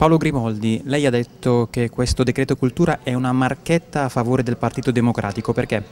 Paolo Grimoldi, lei ha detto che questo decreto cultura è una marchetta a favore del Partito Democratico, perché?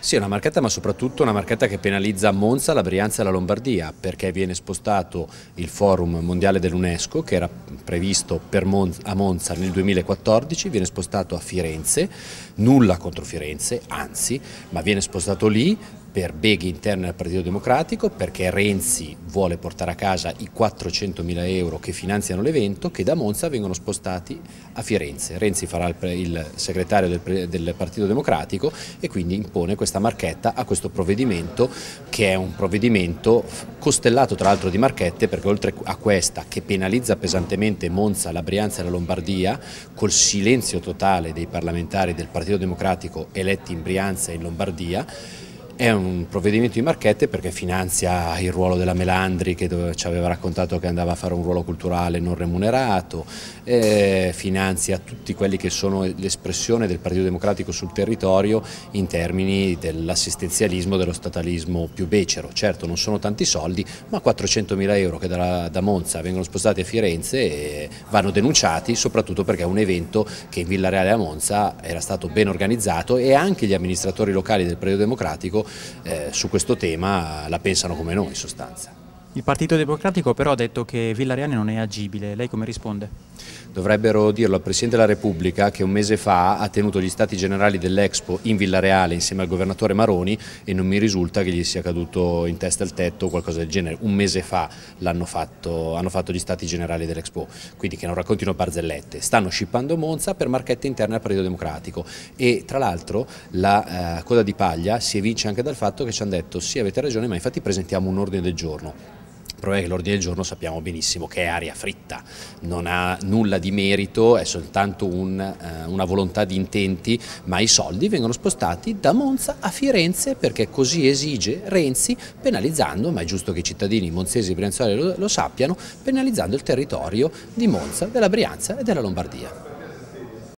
Sì, è una marchetta ma soprattutto una marchetta che penalizza Monza, la Brianza e la Lombardia perché viene spostato il forum mondiale dell'UNESCO che era previsto Monza, a Monza nel 2014, viene spostato a Firenze, nulla contro Firenze, anzi, ma viene spostato lì per beghe interne al Partito Democratico perché Renzi vuole portare a casa i 400.000 euro che finanziano l'evento che da Monza vengono spostati a Firenze. Renzi farà il, segretario del, del Partito Democratico e quindi impone questa marchetta a questo provvedimento che è un provvedimento costellato tra l'altro di marchette perché oltre a questa che penalizza pesantemente Monza, la Brianza e la Lombardia col silenzio totale dei parlamentari del Partito Democratico eletti in Brianza e in Lombardia è un provvedimento di marchette perché finanzia il ruolo della Melandri che ci aveva raccontato che andava a fare un ruolo culturale non remunerato, eh, finanzia tutti quelli che sono l'espressione del Partito Democratico sul territorio in termini dell'assistenzialismo, dello statalismo più becero. Certo non sono tanti soldi ma 400 mila euro che da, da Monza vengono spostati a Firenze vanno denunciati soprattutto perché è un evento che in Villareale a Monza era stato ben organizzato e anche gli amministratori locali del Partito Democratico eh, su questo tema la pensano come noi in sostanza. Il Partito Democratico però ha detto che Villariani non è agibile, lei come risponde? dovrebbero dirlo al Presidente della Repubblica che un mese fa ha tenuto gli stati generali dell'Expo in Villareale insieme al Governatore Maroni e non mi risulta che gli sia caduto in testa il tetto o qualcosa del genere. Un mese fa l'hanno fatto, hanno fatto gli stati generali dell'Expo, quindi che non raccontino barzellette. Stanno scippando Monza per marchette interne al Partito Democratico e tra l'altro la eh, coda di paglia si evince anche dal fatto che ci hanno detto sì avete ragione ma infatti presentiamo un ordine del giorno problema eh, è che l'ordine del giorno sappiamo benissimo che è aria fritta, non ha nulla di merito, è soltanto un, eh, una volontà di intenti, ma i soldi vengono spostati da Monza a Firenze perché così esige Renzi, penalizzando, ma è giusto che i cittadini monzesi e brianzoli lo, lo sappiano, penalizzando il territorio di Monza, della Brianza e della Lombardia.